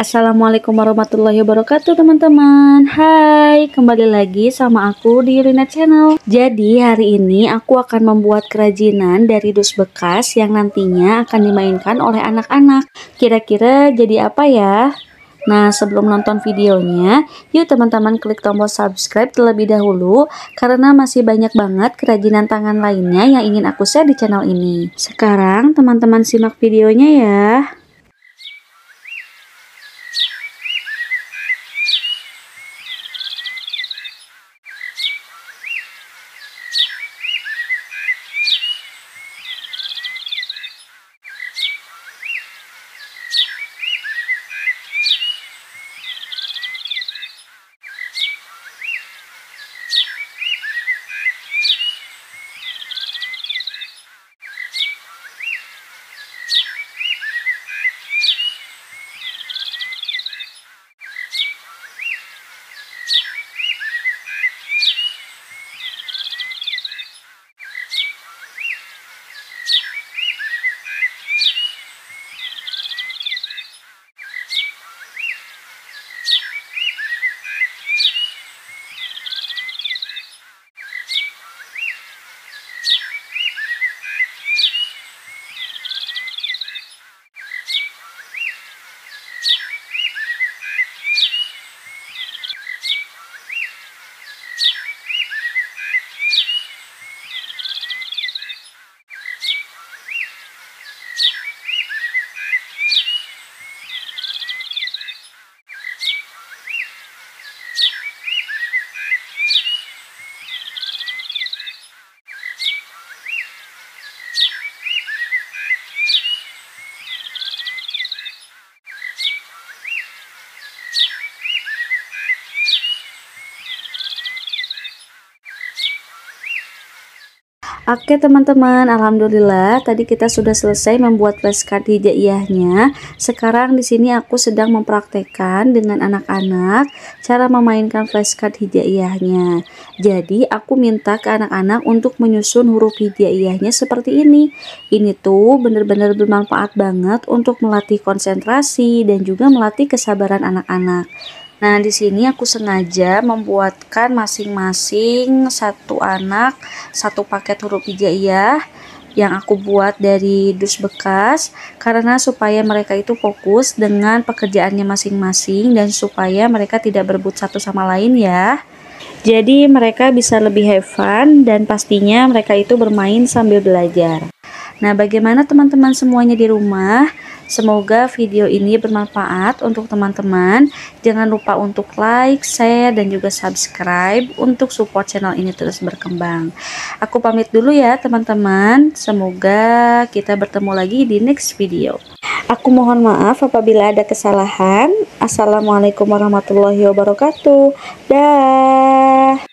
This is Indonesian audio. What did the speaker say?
Assalamualaikum warahmatullahi wabarakatuh teman-teman Hai kembali lagi sama aku di Rina Channel Jadi hari ini aku akan membuat kerajinan dari dus bekas yang nantinya akan dimainkan oleh anak-anak Kira-kira jadi apa ya? Nah sebelum nonton videonya, yuk teman-teman klik tombol subscribe terlebih dahulu karena masih banyak banget kerajinan tangan lainnya yang ingin aku share di channel ini. Sekarang teman-teman simak videonya ya. Oke teman-teman, alhamdulillah tadi kita sudah selesai membuat flashcard hijaiyahnya. Sekarang di sini aku sedang mempraktekkan dengan anak-anak cara memainkan flashcard hijaiyahnya. Jadi aku minta ke anak-anak untuk menyusun huruf hijaiyahnya seperti ini. Ini tuh benar-benar bermanfaat banget untuk melatih konsentrasi dan juga melatih kesabaran anak-anak. Nah, di sini aku sengaja membuatkan masing-masing satu anak satu paket huruf hijaiyah yang aku buat dari dus bekas karena supaya mereka itu fokus dengan pekerjaannya masing-masing dan supaya mereka tidak berebut satu sama lain ya. Jadi mereka bisa lebih have fun dan pastinya mereka itu bermain sambil belajar. Nah, bagaimana teman-teman semuanya di rumah? Semoga video ini bermanfaat untuk teman-teman. Jangan lupa untuk like, share, dan juga subscribe untuk support channel ini terus berkembang. Aku pamit dulu ya teman-teman. Semoga kita bertemu lagi di next video. Aku mohon maaf apabila ada kesalahan. Assalamualaikum warahmatullahi wabarakatuh. Dah.